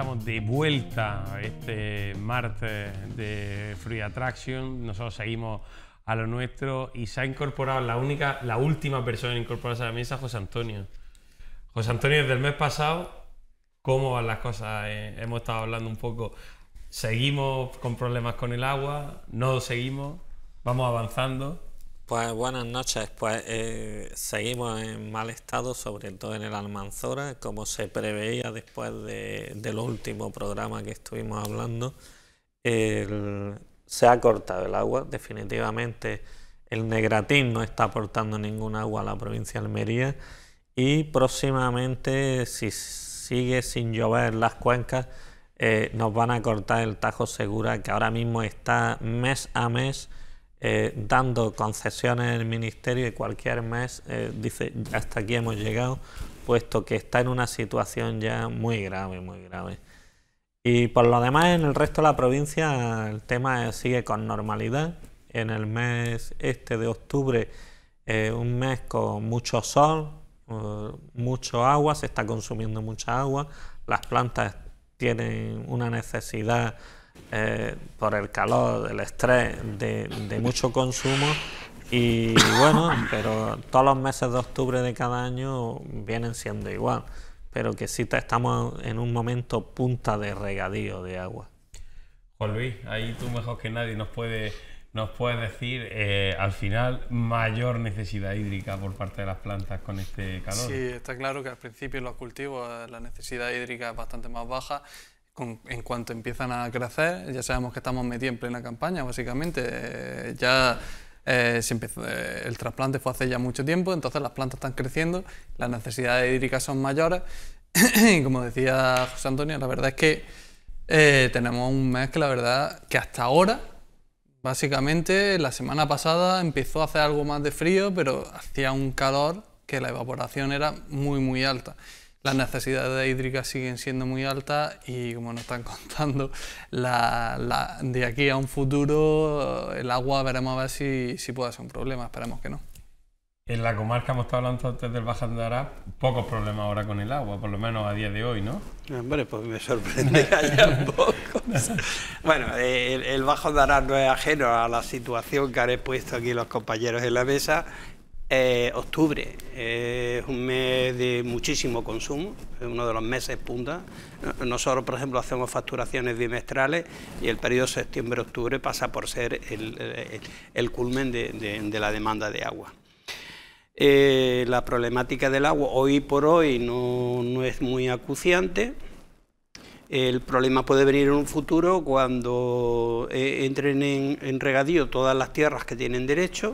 estamos de vuelta este martes de Free Attraction. Nosotros seguimos a lo nuestro y se ha incorporado la única, la última persona incorporada a la mesa, José Antonio. José Antonio, desde el mes pasado, ¿cómo van las cosas? Eh, hemos estado hablando un poco. Seguimos con problemas con el agua, no seguimos, vamos avanzando. Pues, buenas noches, pues eh, seguimos en mal estado, sobre todo en el Almanzora, como se preveía después de, del último programa que estuvimos hablando. se ha cortado el agua, definitivamente el Negratín no está aportando ningún agua a la provincia de Almería y próximamente, si sigue sin llover las cuencas, eh, nos van a cortar el Tajo Segura, que ahora mismo está mes a mes eh, dando concesiones al el ministerio y cualquier mes eh, dice hasta aquí hemos llegado, puesto que está en una situación ya muy grave, muy grave. Y por lo demás, en el resto de la provincia el tema sigue con normalidad. En el mes este de octubre, eh, un mes con mucho sol, mucho agua, se está consumiendo mucha agua, las plantas tienen una necesidad eh, por el calor, el estrés de, mucho consumo. Y bueno, pero todos los meses de octubre de cada año vienen siendo igual, pero que sí estamos en un momento punta de regadío de agua. Juan Luis, ahí tú mejor que nadie nos puede nos puedes decir eh, al final mayor necesidad hídrica por parte de las plantas con este calor. Sí, está claro que al principio en los cultivos eh, la necesidad hídrica es bastante más baja en cuanto empiezan a crecer, ya sabemos que estamos metidos en plena campaña, básicamente. Eh, ya eh, se empezó, eh, el trasplante fue hace ya mucho tiempo, entonces las plantas están creciendo, las necesidades hídricas son mayores. y como decía José Antonio, la verdad es que tenemos un mes que la verdad que hasta ahora Básicamente, la semana pasada empezó a hacer algo más de frío, pero hacía un calor que la evaporación era muy, muy alta las necesidades hídricas siguen siendo muy altas y como nos están contando, de aquí a un futuro el agua veremos a ver si, si puede ser un problema, esperemos que no. En la comarca hemos estado hablando antes del Baja Andará, pocos problemas ahora con el agua, por lo menos a día de hoy, ¿no? Eh, hombre, pues me sorprende que haya pocos. Bueno, el, el Baja no es ajeno a la situación que han expuesto aquí los compañeros en la mesa eh, octubre eh, es un mes de muchísimo consumo, es uno de los meses punta. Nosotros, por ejemplo, hacemos facturaciones bimestrales y el periodo septiembre-octubre pasa por ser el, culmen de, la demanda de agua. Eh, la problemática del agua hoy por hoy no, es muy acuciante. El problema puede venir en un futuro cuando entren en regadío todas las tierras que tienen derecho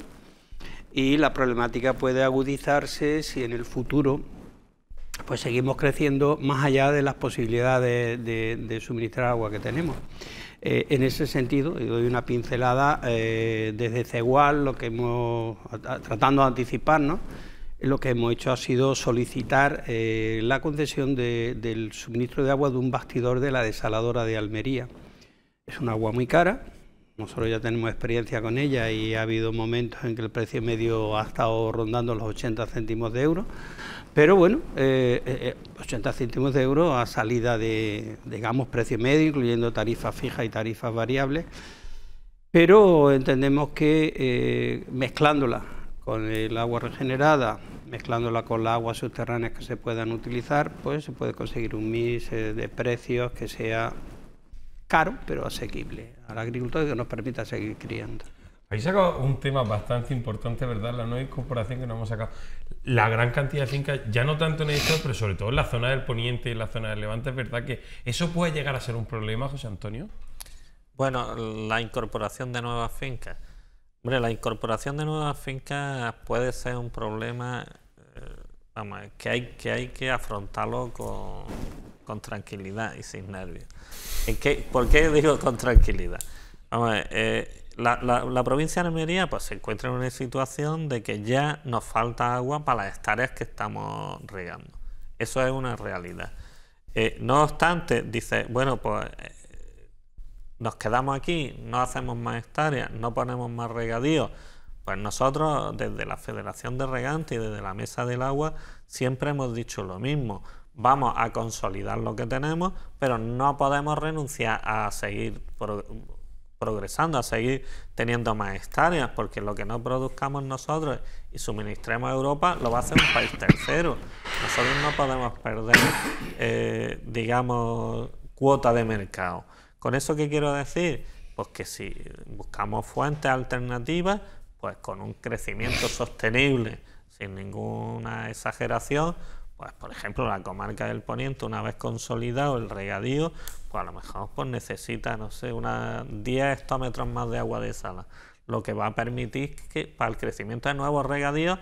y la problemática puede agudizarse si en el futuro pues seguimos creciendo más allá de las posibilidades de, suministrar agua que tenemos. Eh, en ese sentido, y doy una pincelada eh, desde Cegual, lo que hemos tratando de anticiparnos, lo que hemos hecho ha sido solicitar eh, la concesión del suministro de agua de un bastidor de la desaladora de Almería. Es un agua muy cara, nosotros ya tenemos experiencia con ella y ha habido momentos en que el precio medio ha estado rondando los 80 céntimos de euro, pero bueno, 80 eh, eh, eh, céntimos de euro a salida de, digamos, precio medio, incluyendo tarifas fijas y tarifas variables, pero entendemos que mezclándola con el agua regenerada, mezclándola con las aguas subterráneas que se puedan utilizar, pues se puede conseguir un mix de precios que sea caro, pero asequible al agricultor que nos permita seguir criando. Ahí saca un tema bastante importante, ¿verdad? La nueva incorporación que nos hemos sacado. La gran cantidad de fincas, ya no tanto en el pero sobre todo en la zona del poniente y la zona del levante, ¿es verdad que eso puede llegar a ser un problema, José Antonio? Bueno, la incorporación de nuevas fincas. Hombre, la incorporación de nuevas fincas puede ser un problema eh, que, hay, que hay que afrontarlo con, con tranquilidad y sin nervios. ¿Por qué digo con tranquilidad? Vamos eh, la, provincia de Almería pues, se encuentra en una situación de que ya nos falta agua para las hectáreas que estamos regando. Eso es una realidad. Eh, no obstante, dice, bueno, pues eh, nos quedamos aquí, no hacemos más hectáreas, no ponemos más regadío... Pues nosotros desde la Federación de Regantes y desde la Mesa del Agua siempre hemos dicho lo mismo vamos a consolidar lo que tenemos, pero no podemos renunciar a seguir progresando, a seguir teniendo más hectáreas, porque lo que no produzcamos nosotros y suministremos a Europa lo va a hacer un país tercero. Nosotros no podemos perder, eh, digamos, cuota de mercado. ¿Con eso qué quiero decir? Pues que si buscamos fuentes alternativas, pues con un crecimiento sostenible, sin ninguna exageración, pues por ejemplo la comarca del Poniente una vez consolidado el regadío pues a lo mejor pues necesita no sé ...unos 10 hectómetros más de agua de sala lo que va a permitir que para el crecimiento de nuevos regadíos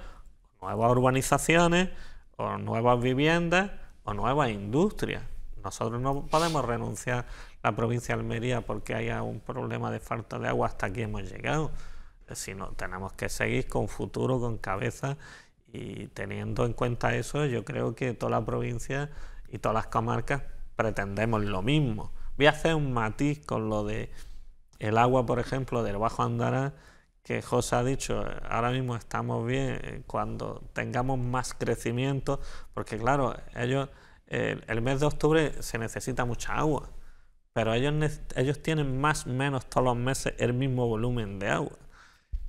nuevas urbanizaciones o nuevas viviendas o nuevas industrias nosotros no podemos renunciar a la provincia de Almería porque haya un problema de falta de agua hasta aquí hemos llegado sino tenemos que seguir con futuro con cabeza y teniendo en cuenta eso, yo creo que toda la provincia y todas las comarcas pretendemos lo mismo. Voy a hacer un matiz con lo de el agua, por ejemplo, del Bajo Andara, que José ha dicho, ahora mismo estamos bien eh, cuando tengamos más crecimiento, porque claro, ellos el, mes de octubre se necesita mucha agua, pero ellos, ellos tienen más o menos todos los meses el mismo volumen de agua,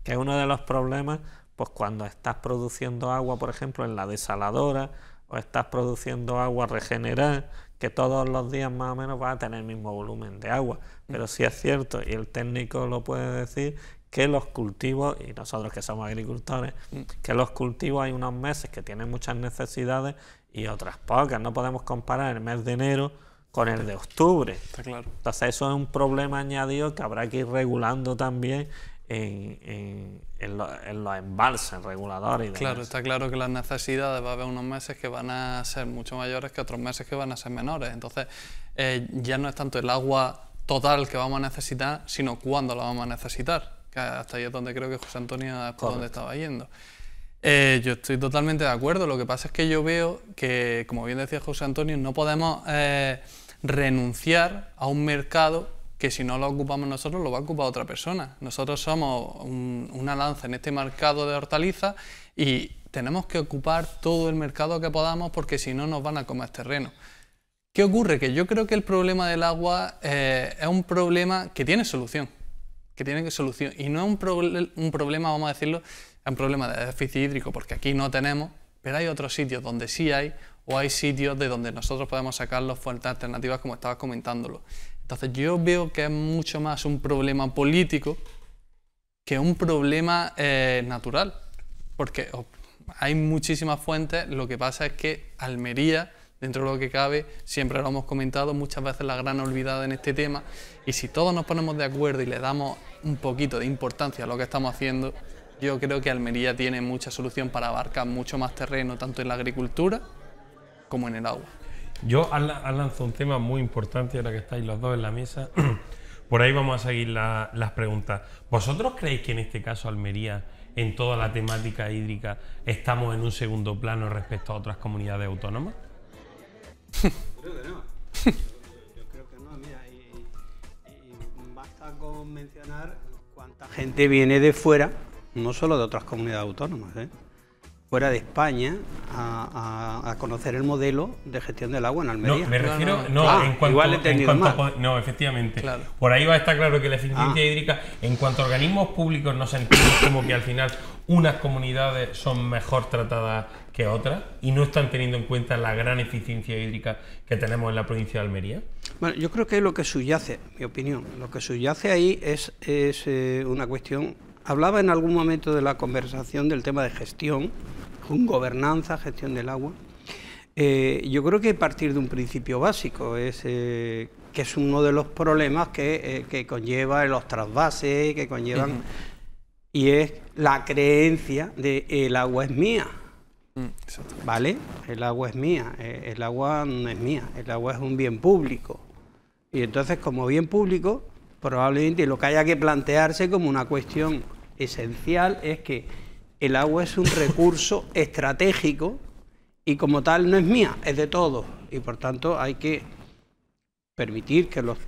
que es uno de los problemas pues cuando estás produciendo agua, por ejemplo, en la desaladora, o estás produciendo agua regenerada, que todos los días más o menos va a tener el mismo volumen de agua. Mm. Pero sí es cierto, y el técnico lo puede decir, que los cultivos, y nosotros que somos agricultores, mm. que los cultivos hay unos meses que tienen muchas necesidades y otras pocas. No podemos comparar el mes de enero con el de octubre. Entonces eso es un problema añadido que habrá que ir regulando también en, los embalses reguladores. Claro, está claro que las necesidades va a haber unos meses que van a ser mucho mayores que otros meses que van a ser menores. Entonces, eh, ya no es tanto el agua total que vamos a necesitar, sino cuándo la vamos a necesitar. hasta ahí es donde creo que José Antonio donde estaba yendo. Eh, yo estoy totalmente de acuerdo. Lo que pasa es que yo veo que, como bien decía José Antonio, no podemos eh, renunciar a un mercado que si no lo ocupamos nosotros lo va a ocupar otra persona. Nosotros somos una lanza en este mercado de hortalizas y tenemos que ocupar todo el mercado que podamos porque si no nos van a comer terreno. ¿Qué ocurre? Que yo creo que el problema del agua eh, es un problema que tiene solución, que tiene solución y no es un, un problema, vamos a decirlo, es un problema de déficit hídrico porque aquí no tenemos, pero hay otros sitios donde sí hay o hay sitios de donde nosotros podemos sacar las fuentes alternativas como estabas comentándolo. Entonces yo veo que es mucho más un problema político que un problema eh, natural, porque oh, hay muchísimas fuentes, lo que pasa es que Almería, dentro de lo que cabe, siempre lo hemos comentado, muchas veces la gran olvidada en este tema, y si todos nos ponemos de acuerdo y le damos un poquito de importancia a lo que estamos haciendo, yo creo que Almería tiene mucha solución para abarcar mucho más terreno, tanto en la agricultura como en el agua. Yo han, lanzado un tema muy importante ahora que estáis los dos en la mesa. Por ahí vamos a seguir las preguntas. ¿Vosotros creéis que en este caso Almería, en toda la temática hídrica, estamos en un segundo plano respecto a otras comunidades autónomas? Creo que no. Yo creo que no, mira, basta con mencionar cuánta gente viene de fuera, no solo de otras comunidades autónomas, ¿eh? fuera de España a, conocer el modelo de gestión del agua en Almería. No, me refiero, no, en cuanto, igual no, efectivamente. Por ahí va a estar claro que la eficiencia ah. hídrica, en cuanto a organismos públicos, no sentimos como que al final unas comunidades son mejor tratadas que otras y no están teniendo en cuenta la gran eficiencia hídrica que tenemos en la provincia de Almería. Bueno, yo creo que lo que subyace, mi opinión, lo que subyace ahí es, es eh, una cuestión Hablaba en algún momento de la conversación del tema de gestión, gobernanza, gestión del agua. Eh, yo creo que partir de un principio básico, es, eh, que es uno de los problemas que, eh, que conlleva los trasvases, que conllevan, y es la creencia de el agua es mía. Mm, ¿Vale? El agua es mía, el agua no es mía, el agua es un bien público. Y entonces, como bien público, probablemente lo que haya que plantearse como una cuestión esencial es que el agua es un recurso estratégico y como tal no es mía, es de todos. Y por tanto hay que permitir que los, eh,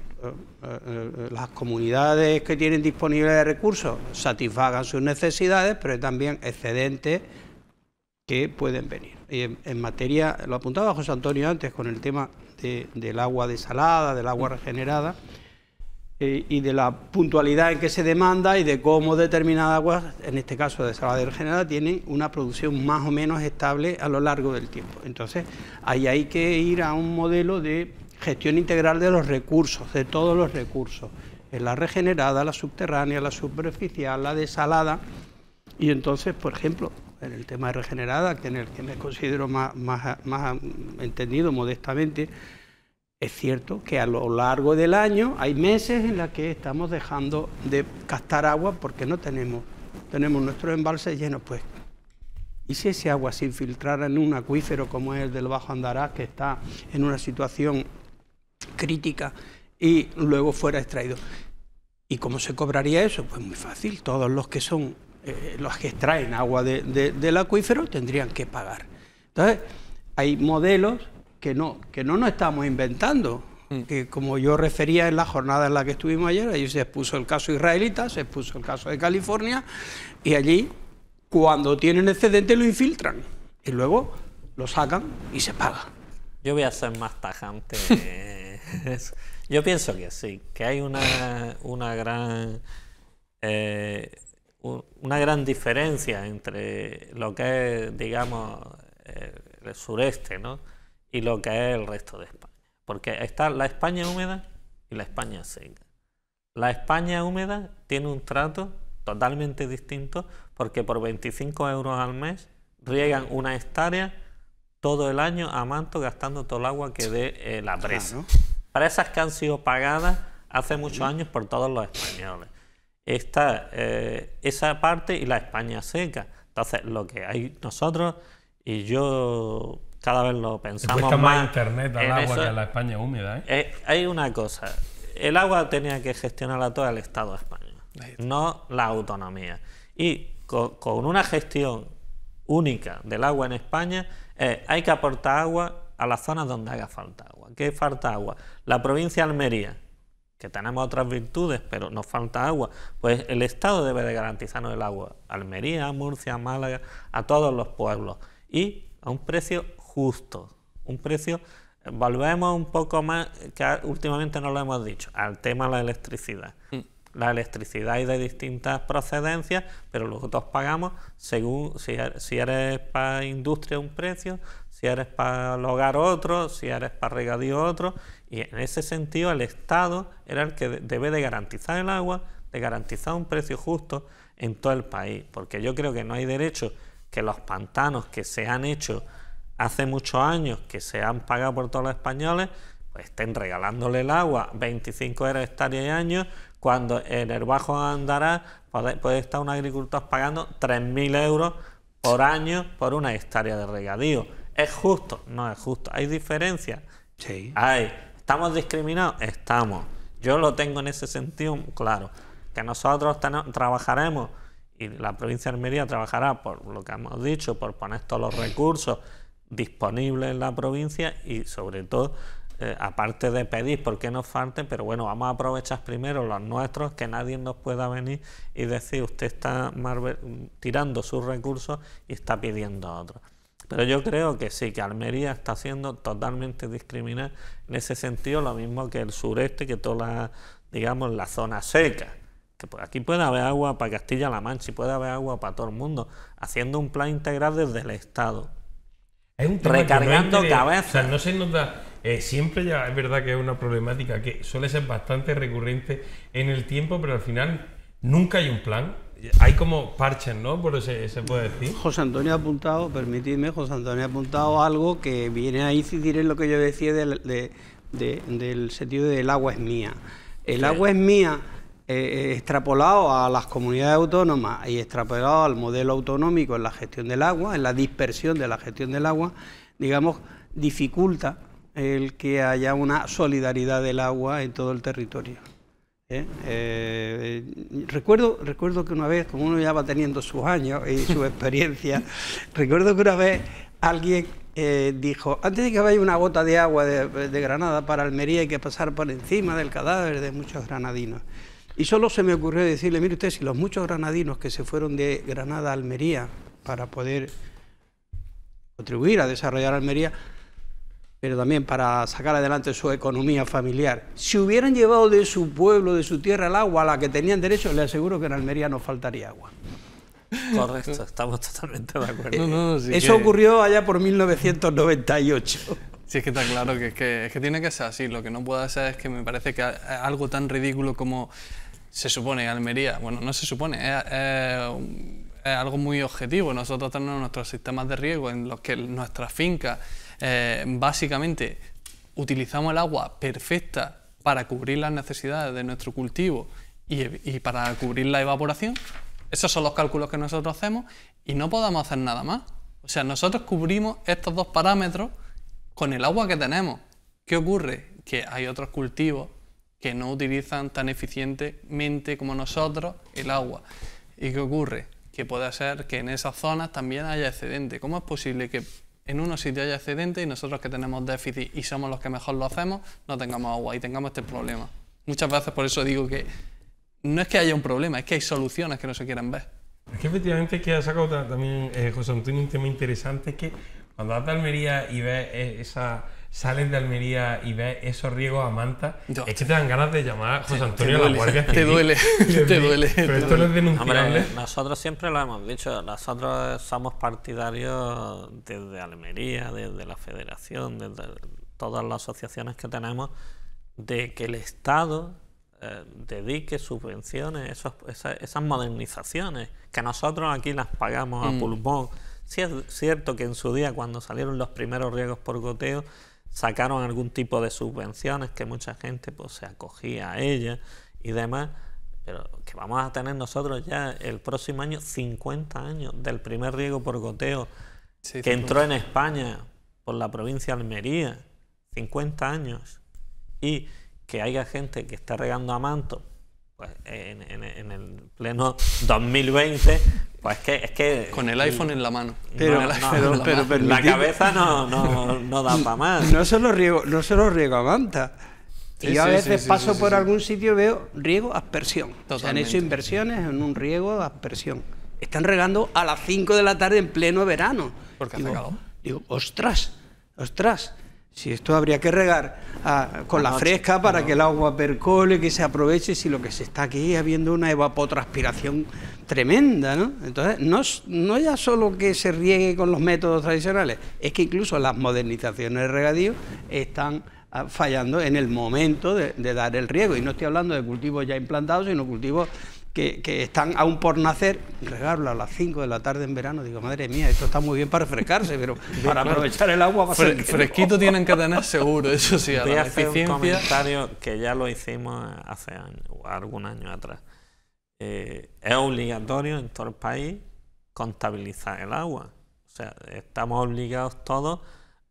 eh, eh, las comunidades que tienen disponibles de recursos satisfagan sus necesidades, pero también excedentes que pueden venir. Y en, materia, lo apuntaba José Antonio antes con el tema del agua desalada, del agua regenerada y de la puntualidad en que se demanda y de cómo determinada aguas, en este caso de salada y regenerada... tiene una producción más o menos estable a lo largo del tiempo. Entonces, ahí hay que ir a un modelo de gestión integral de los recursos, de todos los recursos, en la regenerada, la subterránea, la superficial, la desalada, y entonces, por ejemplo, en el tema de regenerada, que en el que me considero más, más entendido modestamente, es cierto que a lo largo del año hay meses en los que estamos dejando de gastar agua porque no tenemos, tenemos nuestros embalses llenos, pues. Y si ese agua se infiltrara en un acuífero como es el del Bajo Andarás, que está en una situación crítica y luego fuera extraído. ¿Y cómo se cobraría eso? Pues muy fácil, todos los que son, eh, los que extraen agua del acuífero tendrían que pagar. Entonces, hay modelos que no, que no nos estamos inventando. Mm. Que como yo refería en la jornada en la que estuvimos ayer, allí se expuso el caso israelita, se expuso el caso de California, y allí, cuando tienen excedente, lo infiltran y luego lo sacan y se paga. Yo voy a ser más tajante. Yo pienso que sí, que hay una, una gran eh, una gran diferencia entre lo que es, digamos, eh, el sureste, ¿no? y lo que es el resto de España. Porque está la España húmeda y la España seca. La España húmeda tiene un trato totalmente distinto porque por 25 euros al mes riegan una hectárea todo el año a manto gastando todo el agua que dé eh, la presa. Presas que han sido pagadas hace muchos años por todos los españoles. Está eh, esa parte y la España seca. Entonces, lo que hay nosotros, y yo cada vez lo pensamos más. más internet al agua que a la España húmeda, ¿eh? Eh, Hay una cosa. El agua tenía que gestionarla todo el Estado de España, no la autonomía. Y con, una gestión única del agua en España, eh, hay que aportar agua a las zonas donde haga falta agua. ¿Qué falta agua? La provincia de Almería, que tenemos otras virtudes, pero nos falta agua, pues el Estado debe de garantizarnos el agua. Almería, Murcia, Málaga, a todos los pueblos. Y a un precio justo. Un precio, volvemos un poco más, que últimamente no lo hemos dicho, al tema de la electricidad. Mm. La electricidad es de distintas procedencias, pero dos pagamos según si, er, si eres para industria un precio, si eres para el hogar otro, si eres para regadío otro. Y en ese sentido el Estado era el que debe de garantizar el agua, de garantizar un precio justo en todo el país. Porque yo creo que no hay derecho que los pantanos que se han hecho hace muchos años que se han pagado por todos los españoles, pues estén regalándole el agua 25 euros hectárea y año, cuando en el Bajo Andará puede, estar un agricultor pagando 3.000 euros por año por una hectárea de regadío. ¿Es justo? No es justo. ¿Hay diferencia Sí. Hay. ¿Estamos discriminados? Estamos. Yo lo tengo en ese sentido claro. Que nosotros trabajaremos y la provincia de Almería trabajará por lo que hemos dicho, por poner todos los recursos disponible en la provincia y sobre todo, eh, aparte de pedir por qué nos falten, pero bueno, vamos a aprovechar primero los nuestros, que nadie nos pueda venir y decir usted está tirando sus recursos y está pidiendo otros. Pero yo creo que sí, que Almería está siendo totalmente discriminada en ese sentido, lo mismo que el sureste, que toda la, digamos, la zona seca. Que por aquí puede haber agua para Castilla-La Mancha y puede haber agua para todo el mundo, haciendo un plan integral desde el Estado un recargando no O sea, no se nota. Eh, siempre ya es verdad que es una problemática que suele ser bastante recurrente en el tiempo, pero al final nunca hay un plan. Hay como parches, ¿no? Por eso se puede decir. José Antonio ha apuntado, permitidme, José Antonio ha apuntado algo que viene a incidir en lo que yo decía del, del sentido del agua es mía. El agua es mía eh, eh, extrapolado a las comunidades autónomas y extrapolado al modelo autonómico en la gestión del agua, en la dispersión de la gestión del agua, digamos, dificulta el que haya una solidaridad del agua en todo el territorio. ¿eh? recuerdo, recuerdo que una vez, como uno ya va teniendo sus años y su experiencia, recuerdo que una vez alguien dijo, antes de que vaya una gota de agua de, de Granada para Almería hay que pasar por encima del cadáver de muchos granadinos. Y solo se me ocurrió decirle, mire usted, si los muchos granadinos que se fueron de Granada a Almería para poder contribuir a desarrollar Almería, pero también para sacar adelante su economía familiar. Si hubieran llevado de su pueblo, de su tierra, el agua a la que tenían derecho, le aseguro que en Almería no faltaría agua. Correcto, estamos totalmente de acuerdo. No, Eso ocurrió allá por 1998. Sí, es que está claro que, es que tiene que ser así. Lo que no puedo ser es que me parece que algo tan ridículo como se supone Almería, bueno, no se supone, es, algo muy objetivo. Nosotros tenemos nuestros sistemas de riego en los que nuestras finca eh, básicamente utilizamos el agua perfecta para cubrir las necesidades de nuestro cultivo y, y para cubrir la evaporación. Esos son los cálculos que nosotros hacemos y no podemos hacer nada más. O sea, nosotros cubrimos estos dos parámetros con el agua que tenemos. ¿Qué ocurre? Que hay otros cultivos que no utilizan tan eficientemente como nosotros el agua. ¿Y qué ocurre? Que puede ser que en esas zonas también haya excedente. ¿Cómo es posible que en unos sitios haya excedente y nosotros que tenemos déficit y somos los que mejor lo hacemos, no tengamos agua y tengamos este problema? Muchas veces por eso digo que no es que haya un problema, es que hay soluciones que no se quieran ver. Es que efectivamente que ha sacado también eh, José Antonio un tema interesante, es que cuando vas a Almería y ves eh, esa salen de Almería y ves esos riegos a manta, es que te dan ganas de llamar a José Antonio la Guardia Te duele, te duele. Pero esto no es denunciable. nosotros siempre lo hemos dicho, nosotros somos partidarios desde Almería, desde la Federación, desde todas las asociaciones que tenemos, de que el Estado eh, dedique subvenciones, esas, modernizaciones, que nosotros aquí las pagamos a mm. pulmón. Sí es cierto que en su día, cuando salieron los primeros riegos por goteo, sacaron algún tipo de subvenciones que mucha gente pues, se acogía a ellas y demás, pero que vamos a tener nosotros ya el próximo año 50 años del primer riego por goteo que entró en España por la provincia de Almería, 50 años, y que haya gente que esté regando a manto pues en, en, el pleno 2020, pues es que, es que. Con el iPhone en la mano. Pero, la, cabeza no, no, no da para más. No se riego, no riego a manta. y yo a veces paso por algún sitio y veo riego aspersión. han hecho inversiones en un riego aspersión. Están regando a las 5 de la tarde en pleno verano. Porque Digo, ostras, ostras. Si esto habría que regar ah, con la fresca para que el agua percole, que se aproveche, si lo que se está aquí es habiendo una evapotranspiración tremenda, ¿no? Entonces, no, no ya solo que se riegue con los métodos tradicionales, es que incluso las modernizaciones de regadío están ah, fallando en el momento de dar el riego. Y no estoy hablando de cultivos ya implantados, sino cultivos que, están aún por nacer, regarlo a las 5 de la tarde en verano, digo, madre mía, esto está muy bien para refrescarse, pero para aprovechar el agua va a ser Fresquito tienen que tener seguro, eso sí, a Voy a un comentario que ya lo hicimos hace algún año atrás. Eh, es obligatorio en todo el país contabilizar el agua. O sea, estamos obligados todos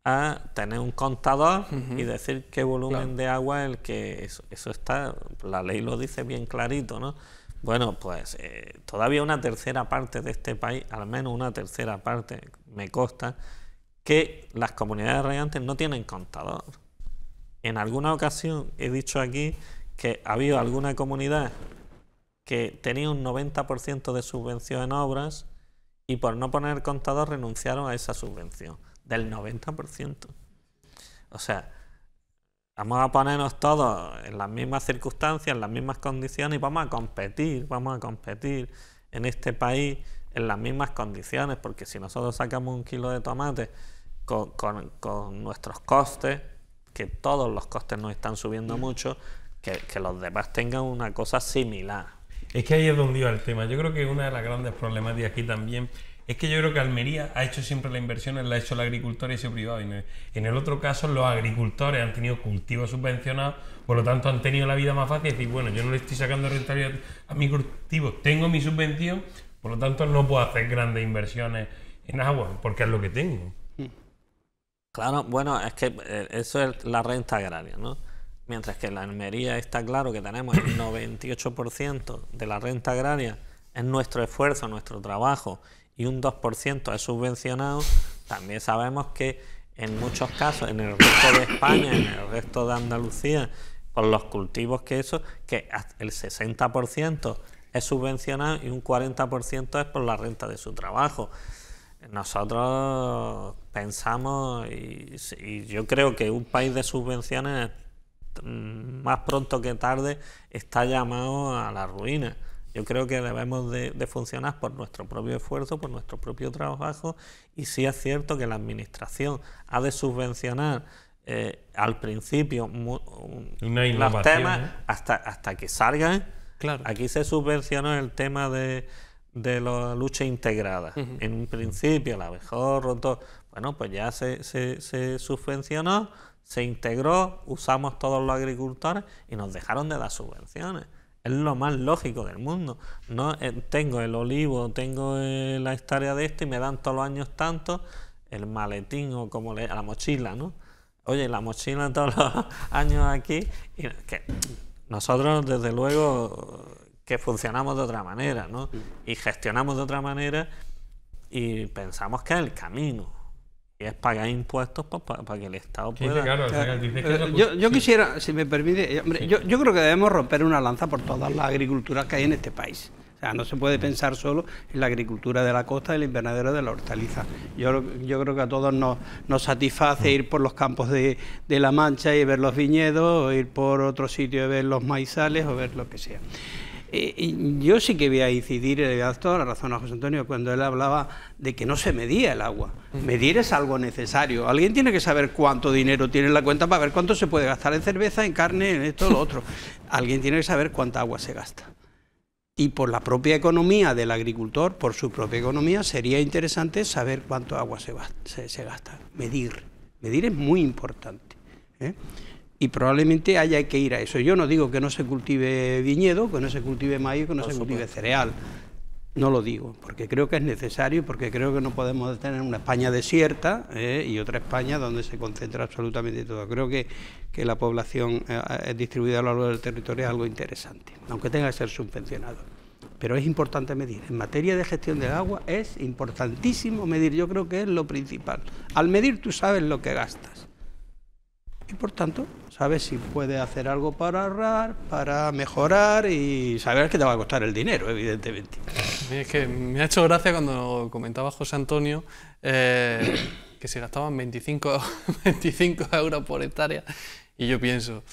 a tener un contador y decir qué volumen de agua es el que... eso está, la ley lo dice bien clarito, ¿no? Bueno, pues eh, todavía una tercera parte de este país, al menos una tercera parte, me consta, que las comunidades regantes no tienen contador. En alguna ocasión he dicho aquí que había alguna comunidad que tenía un 90% de subvención en obras y por no poner contador renunciaron a esa subvención, del 90%. O sea, vamos a ponernos todos en las mismas circunstancias, en las mismas condiciones y vamos a competir, vamos a competir en este país en las mismas condiciones, porque si nosotros sacamos un kilo de tomate con, nuestros costes, que todos los costes nos están subiendo mm. mucho, que, los demás tengan una cosa similar. Es que ahí es donde iba el tema. Yo creo que una de las grandes problemáticas aquí también es que yo creo que Almería ha hecho siempre la inversión, la ha hecho el agricultor y ese privado. en el otro caso, los agricultores han tenido cultivos subvencionados, por lo tanto han tenido la vida más fácil. Es decir, bueno, yo no le estoy sacando rentabilidad a mi cultivo, tengo mi subvención, por lo tanto no puedo hacer grandes inversiones en agua, porque es lo que tengo. Claro, bueno, es que eh, eso es la renta agraria, ¿no? Mientras que en la Almería está claro que tenemos el 98% de la renta agraria, es nuestro esfuerzo, nuestro trabajo y un 2% es subvencionado, también sabemos que en muchos casos, en el resto de España, en el resto de Andalucía, por los cultivos que eso, que el 60% es subvencionado y un 40% es por la renta de su trabajo. Nosotros pensamos y, y yo creo que un país de subvenciones mm, más pronto que tarde está llamado a la ruina. Yo creo que debemos de, funcionar por nuestro propio esfuerzo, por nuestro propio trabajo y sí es cierto que la Administración ha de subvencionar eh, al principio los temas ¿eh? hasta, hasta que salgan. Aquí se subvencionó el tema de, de la lucha integrada. En un principio, la mejor, todo, bueno, pues ya se, se, subvencionó, se integró, usamos todos los agricultores y nos dejaron de dar subvenciones. Es lo más lógico del mundo. No, eh, tengo el olivo, tengo eh, la historia de esto y me dan todos los años tanto el maletín o como la mochila, ¿no? Oye, la mochila todos los años aquí. que nosotros, desde luego, que funcionamos de otra manera, ¿no? Y gestionamos de otra manera y pensamos que es el camino es pagar impuestos para, que el Estado pueda. yo, yo, quisiera, si me permite, eh, yo, creo que debemos romper una lanza por todas las agricultura que hay en este país. O sea, no se puede pensar solo en la agricultura de la costa, el invernadero de la hortaliza. Yo, yo creo que a todos nos, nos satisface ir por los campos de, de La Mancha y ver los viñedos, o ir por otro sitio y ver los maizales o ver lo que sea. Eh, yo sí que voy a incidir, le voy dar toda la razón a José Antonio cuando él hablaba de que no se medía el agua. Medir es algo necesario. Alguien tiene que saber cuánto dinero tiene en la cuenta para ver cuánto se puede gastar en cerveza, en carne, en esto, lo otro. Alguien tiene que saber cuánta agua se gasta. Y por la propia economía del agricultor, por su propia economía, sería interesante saber cuánto agua se, se gasta. Medir. Medir es muy importante. ¿eh? y probablemente haya que ir a eso. Yo no digo que no se cultive viñedo, que no se cultive maíz, que no, se cultive cereal. No lo digo, porque creo que es necesario, porque creo que no podemos tener una España desierta eh, y otra España donde se concentra absolutamente todo. Creo que, que la población eh, distribuida a lo largo del territorio es algo interesante, aunque tenga que ser subvencionado. Pero es importante medir. En materia de gestión del agua es importantísimo medir. Yo creo que es lo principal. Al medir tú sabes lo que gastas y por tanto sabes si puedes hacer algo para ahorrar, para mejorar y saber que te va a costar el dinero, evidentemente. Es que me ha hecho gracia cuando comentaba José Antonio eh, que se gastaban 25, 25 euros por hectárea y yo pienso,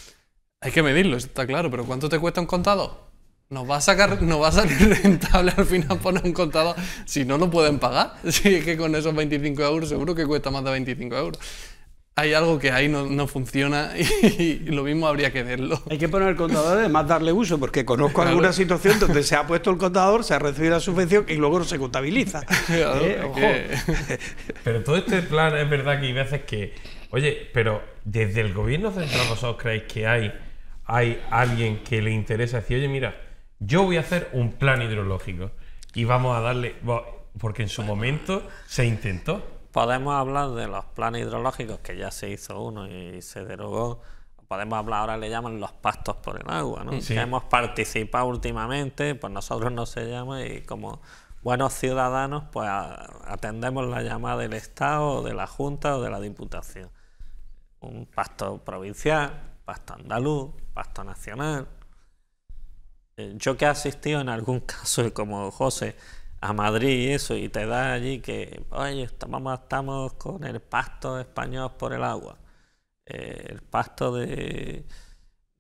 hay que medirlo, está claro, pero ¿cuánto te cuesta un contado? nos va a sacar, nos va a salir rentable al final poner un contado si no lo pueden pagar. Si es que con esos 25 euros seguro que cuesta más de 25 euros hay algo que ahí no, funciona y, lo mismo habría que verlo. Hay que poner el contador, además darle uso, porque conozco alguna situación donde se ha puesto el contador, se ha recibido la subvención y luego no se contabiliza. Eh, pero todo este plan es verdad que hay veces que, oye, pero desde el gobierno central vosotros creéis que hay, hay alguien que le interesa decir, oye, mira, yo voy a hacer un plan hidrológico y vamos a darle, porque en su momento se intentó podemos hablar de los planes hidrológicos, que ya se hizo uno y se derogó. Podemos hablar, ahora le llaman los pactos por el agua, ¿no? hemos participado últimamente, pues nosotros no se llama y como buenos ciudadanos, pues atendemos la llamada del Estado, de la Junta o de la Diputación. Un pacto provincial, pacto andaluz, pacto nacional. Eh, yo que he asistido en algún caso, como José, a Madrid y eso, y te da allí que, oye, estamos, con el pasto español por el agua, eh, el pasto de,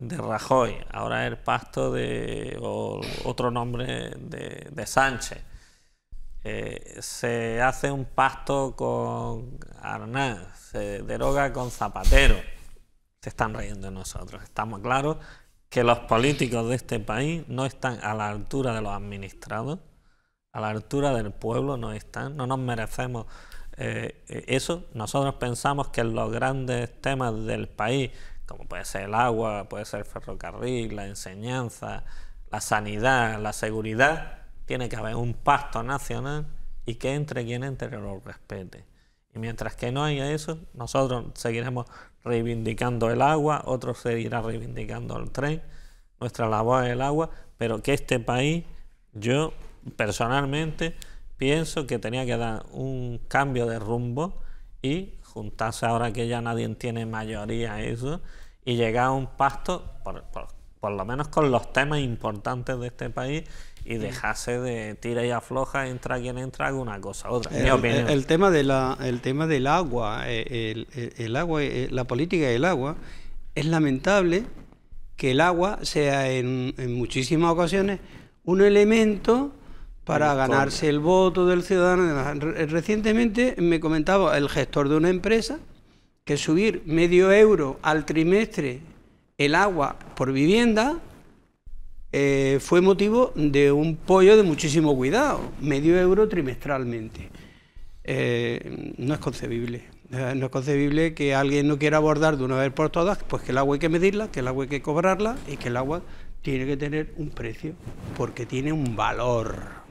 Rajoy, ahora el pasto de otro nombre de, Sánchez. Eh, se hace un pasto con Arnaz, se deroga con Zapatero. Se están riendo nosotros. Estamos claros que los políticos de este país no están a la altura de los administrados a la altura del pueblo no están, no nos merecemos eh, eh, eso. Nosotros pensamos que los grandes temas del país, como puede ser el agua, puede ser el ferrocarril, la enseñanza, la sanidad, la seguridad, tiene que haber un pacto nacional y que entre quien entre lo respete. Y mientras que no haya eso, nosotros seguiremos reivindicando el agua, otros seguirán reivindicando el tren, nuestra labor es el agua, pero que este país, yo personalmente pienso que tenía que dar un cambio de rumbo y juntarse ahora que ya nadie tiene mayoría eso y llegar a un pasto por, por, lo menos con los temas importantes de este país y dejase de tira y afloja, entra quien entra, una cosa, otra. El, mi opinión. tema, de la, el tema del agua, eh, el, agua, eh, la política del agua, es lamentable que el agua sea en, en muchísimas ocasiones un elemento para ganarse el voto del ciudadano. Recientemente me comentaba el gestor de una empresa que subir medio euro al trimestre el agua por vivienda eh, fue motivo de un pollo de muchísimo cuidado, medio euro trimestralmente. Eh, no es concebible. Eh, no es concebible que alguien no quiera abordar de una vez por todas, pues que el agua hay que medirla, que el agua hay que cobrarla y que el agua tiene que tener un precio porque tiene un valor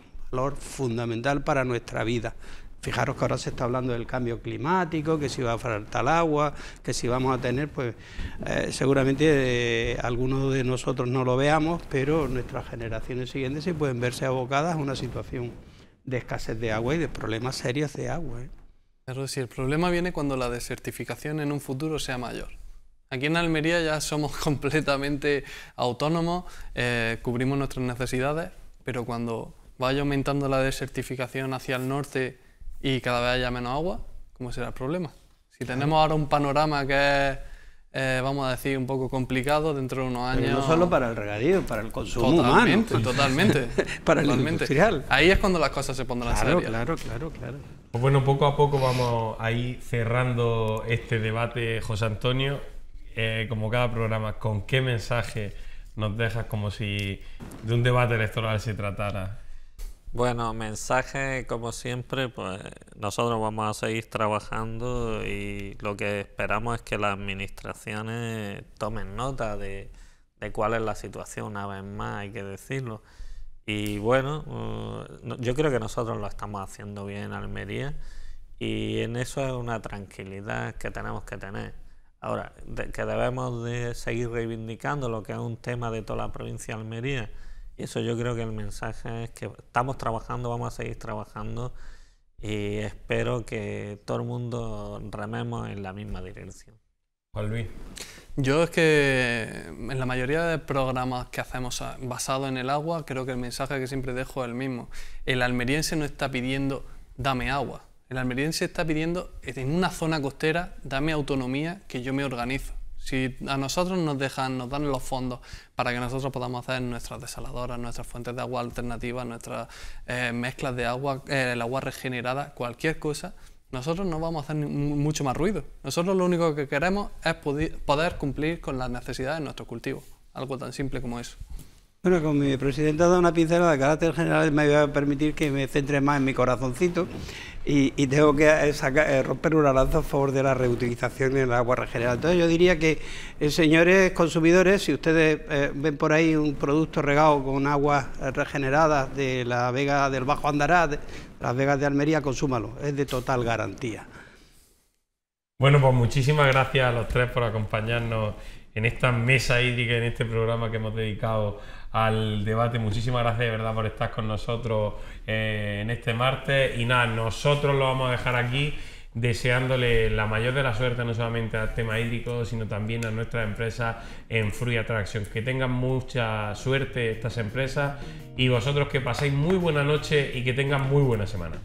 fundamental para nuestra vida. Fijaros que ahora se está hablando del cambio climático, que si va a faltar agua, que si vamos a tener, pues eh, seguramente eh, algunos de nosotros no lo veamos, pero nuestras generaciones siguientes sí pueden verse abocadas a una situación de escasez de agua y de problemas serios de agua. Pero ¿eh? el problema viene cuando la desertificación en un futuro sea mayor. Aquí en Almería ya somos completamente autónomos, cubrimos nuestras necesidades, pero cuando vaya aumentando la desertificación hacia el norte y cada vez haya menos agua, ¿cómo será el problema? Si tenemos ahora un panorama que es, eh, vamos a decir, un poco complicado dentro de unos años... no solo para el regadío, para el consumo totalmente, humano. Totalmente, para el industrial. Ahí es cuando las cosas se pondrán claro, serias. Claro, claro, claro. Pues bueno, poco a poco vamos a ir cerrando este debate, José Antonio. Eh, como cada programa, ¿con qué mensaje nos dejas como si de un debate electoral se tratara? Bueno, mensaje como siempre, pues nosotros vamos a seguir trabajando y lo que esperamos es que las administraciones tomen nota de, cuál es la situación, una vez más hay que decirlo. Y bueno, uh, yo creo que nosotros lo estamos haciendo bien en Almería y en eso es una tranquilidad que tenemos que tener. Ahora, que debemos de seguir reivindicando lo que es un tema de toda la provincia de Almería y eso yo creo que el mensaje es que estamos trabajando, vamos a seguir trabajando y espero que todo el mundo rememos en la misma dirección. Juan Luis. Yo es que en la mayoría de programas que hacemos basados en el agua, creo que el mensaje que siempre dejo es el mismo. El almeriense no está pidiendo dame agua. El almeriense está pidiendo en una zona costera, dame autonomía que yo me organizo. Si a nosotros nos dejan, nos dan los fondos para que nosotros podamos hacer nuestras desaladoras, nuestras fuentes de agua alternativas, nuestras eh, mezclas de agua, eh, el agua regenerada, cualquier cosa, nosotros no vamos a hacer mucho más ruido. Nosotros lo único que queremos es poder cumplir con las necesidades de nuestro cultivo. Algo tan simple como eso. Bueno, con mi presidenta da una pincelada de carácter general me voy a permitir que me centre más en mi corazoncito y, tengo que eh, eh, romper una lanza a favor de la reutilización del agua regenerada. Entonces yo diría que, eh, señores consumidores, si ustedes ven por ahí un producto regado con aguas regeneradas de la vega del Bajo Andará, las vegas de Almería, consúmalo, es de total garantía. Bueno, pues muchísimas gracias a los tres por acompañarnos en esta mesa hídrica, en este programa que hemos dedicado al debate. Muchísimas gracias de verdad por estar con nosotros eh, en este martes. Y nada, nosotros lo vamos a dejar aquí deseándole la mayor de la suerte no solamente al tema hídrico, sino también a nuestras empresas en Fruit Attraction. Que tengan mucha suerte estas empresas y vosotros que paséis muy buena noche y que tengan muy buena semana.